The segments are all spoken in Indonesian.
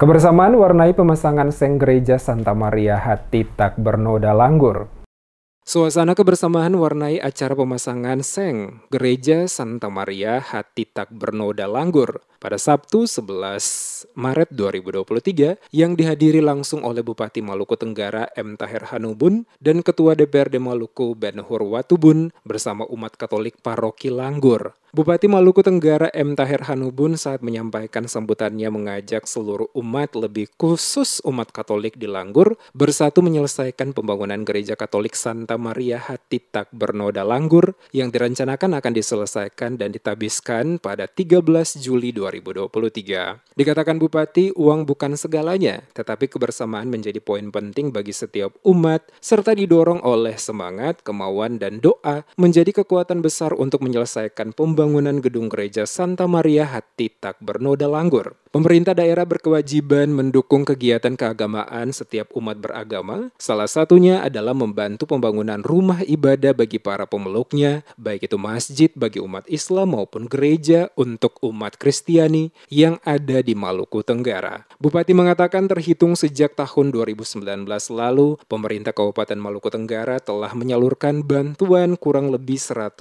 Kebersamaan warnai pemasangan seng gereja Santa Maria Hati Tak Bernoda Langgur. Suasana kebersamaan warnai acara pemasangan seng Gereja Santa Maria Hati Tak Bernoda Langgur pada Sabtu 11 Maret 2023 yang dihadiri langsung oleh Bupati Maluku Tenggara M. Tahir Hanubun dan Ketua DPRD Maluku Ben Hurwatubun bersama umat Katolik Paroki Langgur. Bupati Maluku Tenggara M. Tahir Hanubun saat menyampaikan sambutannya mengajak seluruh umat lebih khusus umat Katolik di Langgur bersatu menyelesaikan pembangunan Gereja Katolik Santa Santa Maria Hati Tak Bernoda Langgur yang direncanakan akan diselesaikan dan ditabiskan pada 13 Juli 2023. Dikatakan Bupati, uang bukan segalanya, tetapi kebersamaan menjadi poin penting bagi setiap umat, serta didorong oleh semangat, kemauan, dan doa menjadi kekuatan besar untuk menyelesaikan pembangunan gedung gereja Santa Maria Hati Tak Bernoda Langgur. Pemerintah daerah berkewajiban mendukung kegiatan keagamaan setiap umat beragama, salah satunya adalah membantu pembangunan pembangunan rumah ibadah bagi para pemeluknya, baik itu masjid bagi umat Islam maupun gereja untuk umat Kristiani yang ada di Maluku Tenggara. Bupati mengatakan terhitung sejak tahun 2019 lalu, pemerintah Kabupaten Maluku Tenggara telah menyalurkan bantuan kurang lebih 108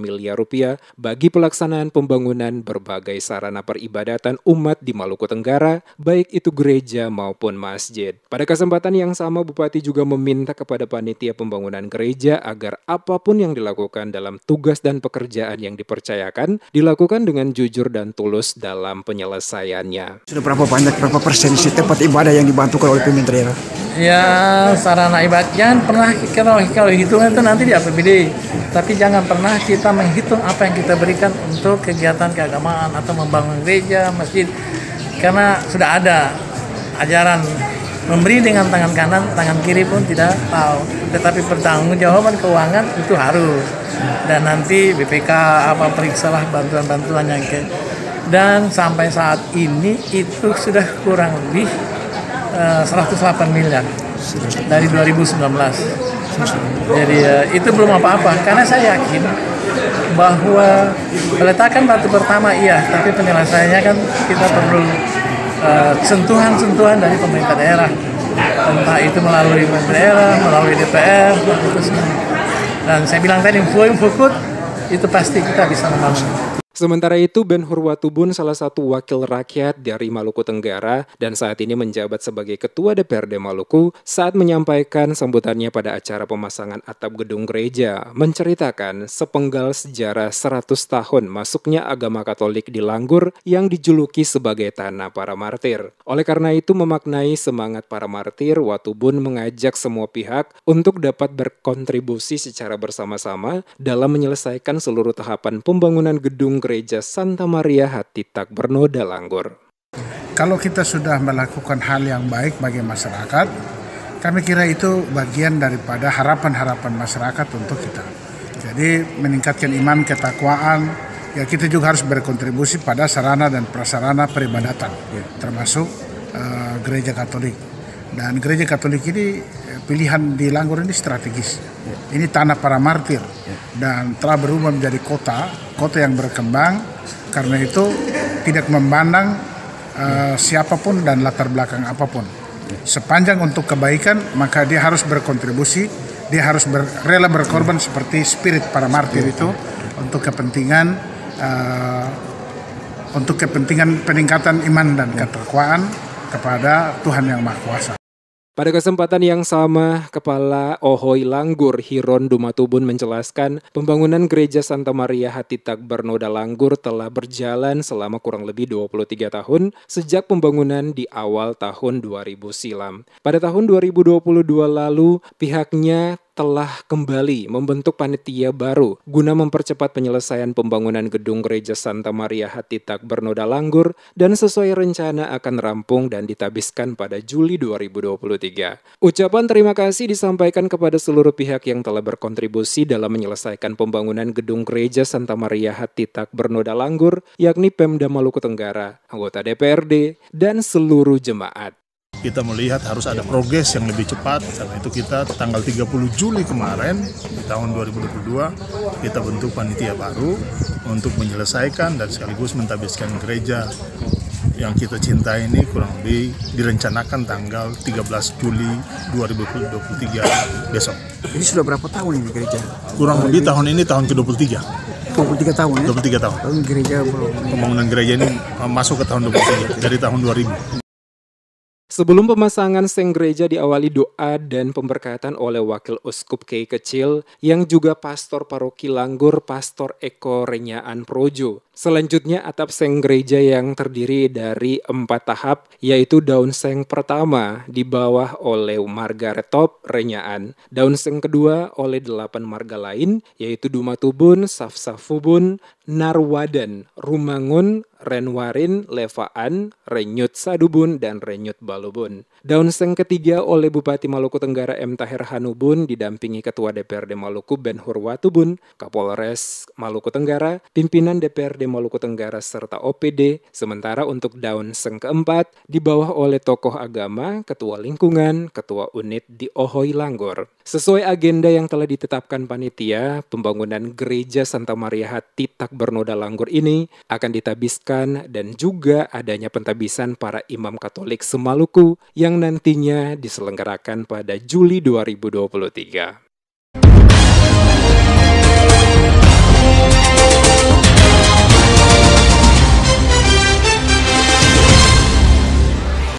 miliar rupiah bagi pelaksanaan pembangunan berbagai sarana peribadatan umat di Maluku Tenggara, baik itu gereja maupun masjid. Pada kesempatan yang sama, Bupati juga meminta kepada panitia pembangunan pembangunan gereja agar apapun yang dilakukan dalam tugas dan pekerjaan yang dipercayakan dilakukan dengan jujur dan tulus dalam penyelesaiannya. Sudah berapa banyak berapa persen sih tempat ibadah yang dibantu oleh pemerintah? Ya sarana ibadah pernah kalau kalau hitungan itu nanti di APBD. Tapi jangan pernah kita menghitung apa yang kita berikan untuk kegiatan keagamaan atau membangun gereja, masjid karena sudah ada ajaran Memberi dengan tangan kanan, tangan kiri pun tidak tahu. Tetapi pertanggungjawaban keuangan itu harus. Dan nanti BPK apa periksalah bantuan-bantuan yang ke. Dan sampai saat ini itu sudah kurang lebih uh, eh, 108 miliar dari 2019. Jadi uh, itu belum apa-apa karena saya yakin bahwa peletakan batu pertama iya, tapi penyelesaiannya kan kita perlu Eh, sentuhan-sentuhan dari pemerintah daerah entah itu melalui pemerintah daerah melalui DPR dan saya bilang tadi info-info itu pasti kita bisa membangun Sementara itu, Ben Hurwatubun salah satu wakil rakyat dari Maluku Tenggara dan saat ini menjabat sebagai Ketua DPRD Maluku saat menyampaikan sambutannya pada acara pemasangan atap gedung gereja, menceritakan sepenggal sejarah 100 tahun masuknya agama Katolik di Langgur yang dijuluki sebagai tanah para martir. Oleh karena itu, memaknai semangat para martir, Watubun mengajak semua pihak untuk dapat berkontribusi secara bersama-sama dalam menyelesaikan seluruh tahapan pembangunan gedung Gereja Santa Maria Hati Tak Bernoda Langgor. Kalau kita sudah melakukan hal yang baik bagi masyarakat, kami kira itu bagian daripada harapan-harapan masyarakat untuk kita. Jadi meningkatkan iman, ketakwaan, ya kita juga harus berkontribusi pada sarana dan prasarana peribadatan, ya, termasuk uh, gereja Katolik. Dan gereja Katolik ini eh, pilihan di Langgur ini strategis. Ini tanah para martir dan telah berubah menjadi kota, kota yang berkembang. Karena itu tidak memandang uh, siapapun dan latar belakang apapun. Sepanjang untuk kebaikan maka dia harus berkontribusi, dia harus ber, rela berkorban seperti spirit para martir itu untuk kepentingan uh, untuk kepentingan peningkatan iman dan ketakwaan kepada Tuhan yang Maha Kuasa. Pada kesempatan yang sama, Kepala Ohoi Langgur Hiron Dumatubun menjelaskan pembangunan Gereja Santa Maria Hatitak Bernoda Langgur telah berjalan selama kurang lebih 23 tahun sejak pembangunan di awal tahun 2000 silam. Pada tahun 2022 lalu, pihaknya telah kembali membentuk panitia baru guna mempercepat penyelesaian pembangunan gedung Gereja Santa Maria Hatitak bernoda langgur dan sesuai rencana akan rampung dan ditabiskan pada Juli 2023. Ucapan terima kasih disampaikan kepada seluruh pihak yang telah berkontribusi dalam menyelesaikan pembangunan gedung Gereja Santa Maria Hatitak bernoda langgur, yakni Pemda Maluku Tenggara, anggota DPRD, dan seluruh jemaat kita melihat harus ada progres yang lebih cepat karena itu kita tanggal 30 Juli kemarin di tahun 2022 kita bentuk panitia baru untuk menyelesaikan dan sekaligus mentabiskan gereja yang kita cinta ini kurang lebih direncanakan tanggal 13 Juli 2023 besok. Ini sudah berapa tahun ini gereja? Kurang lebih, lebih tahun ini tahun ke-23. 23 tahun ya? 23 tahun. Tahun oh, gereja belum. Pembangunan gereja ini eh, masuk ke tahun 23 dari tahun 2000. Sebelum pemasangan seng gereja diawali doa dan pemberkatan oleh Wakil Uskup Kei Kecil yang juga Pastor Paroki Langgur Pastor Eko Renyaan Projo. Selanjutnya atap seng gereja yang terdiri dari empat tahap yaitu daun seng pertama di bawah oleh margaret top renyaan, daun seng kedua oleh delapan marga lain yaitu dumatubun, safsafubun, narwadan, rumangun, renwarin, levaan, renyut sadubun, dan renyut balubun. Daun seng ketiga oleh Bupati Maluku Tenggara M. Tahir Hanubun didampingi Ketua DPRD Maluku Ben Hurwatubun, Kapolres Maluku Tenggara, Pimpinan DPRD Maluku Tenggara serta OPD, sementara untuk daun seng keempat dibawah oleh tokoh agama, ketua lingkungan, ketua unit di Ohoi Langgor. Sesuai agenda yang telah ditetapkan panitia, pembangunan gereja Santa Maria Hati tak bernoda Langgor ini akan ditabiskan dan juga adanya pentabisan para imam Katolik semaluku yang nantinya diselenggarakan pada Juli 2023.